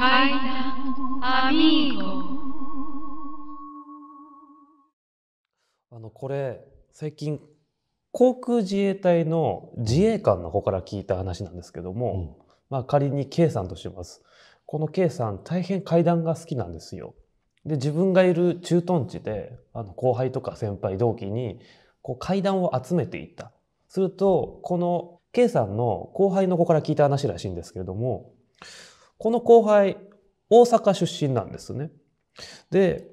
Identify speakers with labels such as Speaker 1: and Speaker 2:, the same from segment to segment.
Speaker 1: 階段アミーゴあのこれ最近航空自衛隊の自衛官の方から聞いた話なんですけども、うん、まあ仮に K さんとしますこの K さん大変階段が好きなんですよ。で自分がいる駐屯地であの後輩とか先輩同期にこう階段を集めていったするとこの K さんの後輩の子から聞いた話らしいんですけれどもこの後輩、大阪出身なんですね。で、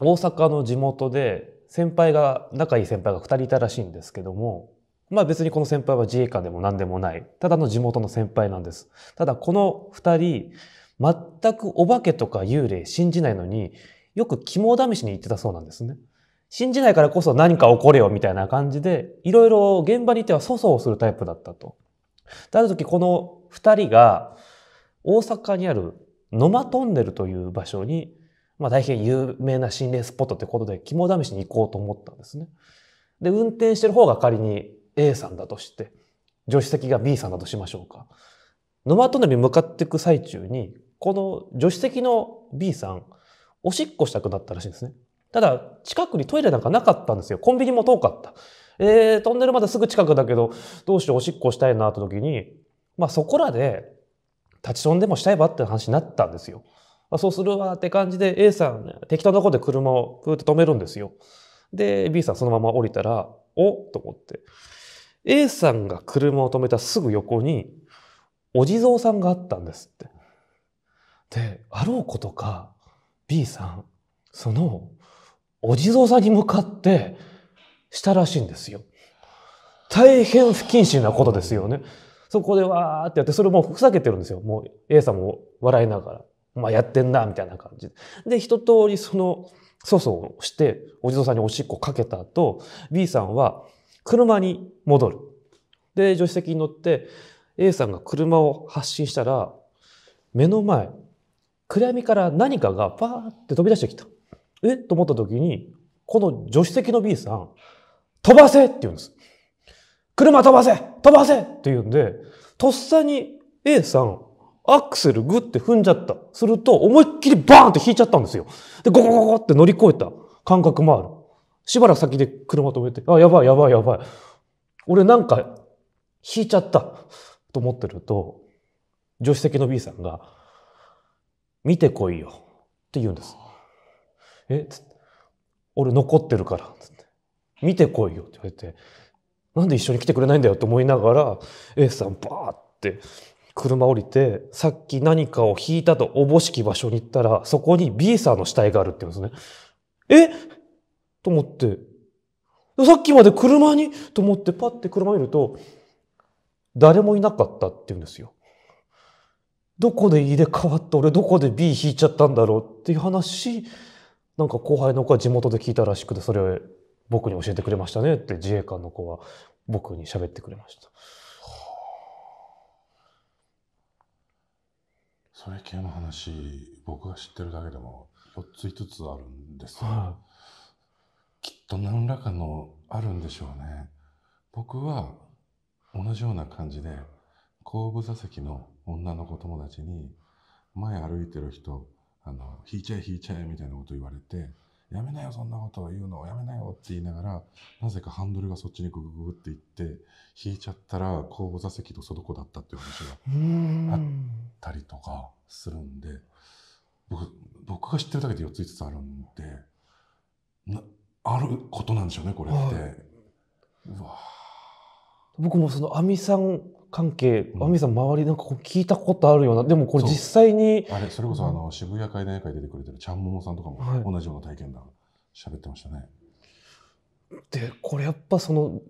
Speaker 1: 大阪の地元で、先輩が、仲いい先輩が二人いたらしいんですけども、まあ別にこの先輩は自衛官でも何でもない、ただの地元の先輩なんです。ただこの二人、全くお化けとか幽霊信じないのに、よく肝試しに行ってたそうなんですね。信じないからこそ何か起これよみたいな感じで、いろいろ現場にいては粗相をするタイプだったと。である時この二人が大阪にある野間トンネルという場所に、まあ、大変有名な心霊スポットってことで肝試しに行こうと思ったんですね。で、運転してる方が仮に A さんだとして、助手席が B さんだとしましょうか。野間トンネルに向かっていく最中に、この助手席の B さん、おしっこしたくなったらしいんですね。ただ、近くにトイレなんかなかったんですよ。コンビニも遠かった。えー、トンネルまだすぐ近くだけど、どうしようおしっこしたいなって時に、まあそこらで立ちシでもしたいわって話になったんですよ。あ、そうするわって感じで A さん、適当なことで車をふーって止めるんですよ。で、B さんそのまま降りたら、おっと思って。A さんが車を止めたすぐ横に、お地蔵さんがあったんですって。で、あろうことか、B さん、その、お地蔵さんに向かって、したらしいんですよ。大変不謹慎なことですよね。そこでわーってやって、それもふざけてるんですよ。もう A さんも笑いながら。まあやってんな、みたいな感じで。で、一通りその、粗相をして、お地蔵さんにおしっこかけた後、B さんは車に戻る。で、助手席に乗って、A さんが車を発進したら、目の前、暗闇から何かがパーって飛び出してきた。えと思った時に、この助手席の B さん、飛ばせって言うんです。車飛ばせ飛ばせって言うんで、とっさに A さん、アクセルグって踏んじゃった。すると、思いっきりバーンって引いちゃったんですよ。で、ゴゴゴゴって乗り越えた感覚もある。しばらく先で車止めて、あ、やばいやばいやばい。俺なんか、引いちゃった。と思ってると、助手席の B さんが、見てこいよ。って言うんです。え俺残ってるから。見てこいよ。って言われて、なんで一緒に来てくれないんだよと思いながら A さんバーって車降りてさっき何かを引いたとおぼしき場所に行ったらそこに B さんの死体があるって言うんですね。えと思ってさっきまで車にと思ってパッて車見ると誰もいなかったって言うんですよ。どこで入れ替わって俺どこで B 引いちゃったんだろうっていう話なんか後輩の子は地元で聞いたらしくてそれ僕に教えてくれましたねって自衛官の子は僕に喋ってくれました。
Speaker 2: それ系の話僕が知ってるだけでも4つ5つあるんですはい、きっと何らかのあるんでしょうね僕は同じような感じで後部座席の女の子友達に前歩いてる人あの引いちゃえ引いちゃえみたいなこと言われてやめなよ、そんなことを言うのをやめなよって言いながら、なぜかハンドルがそっちにグググっていって、引いちゃったら後部座席とそどこだったっていう話があったりとかするんで、僕、僕が知ってるだけで4つ5つあるんで、な、あることなんでしょうね、これって。はい、うわ
Speaker 1: 僕もその亜美さん関係、亜美さん、周りなんか聞いたことあるような、でもこれ実際に。あれ、
Speaker 2: それこそあの渋谷会談会出てくれて
Speaker 1: るちゃんももさんとかも同じような体験談、喋ってましたね。で、これやっぱその、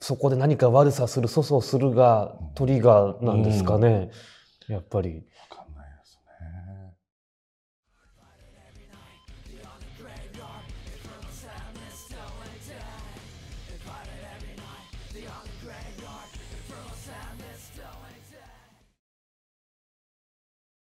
Speaker 1: そこで何か悪さする、粗相するがトリガーなんですかね、やっぱり。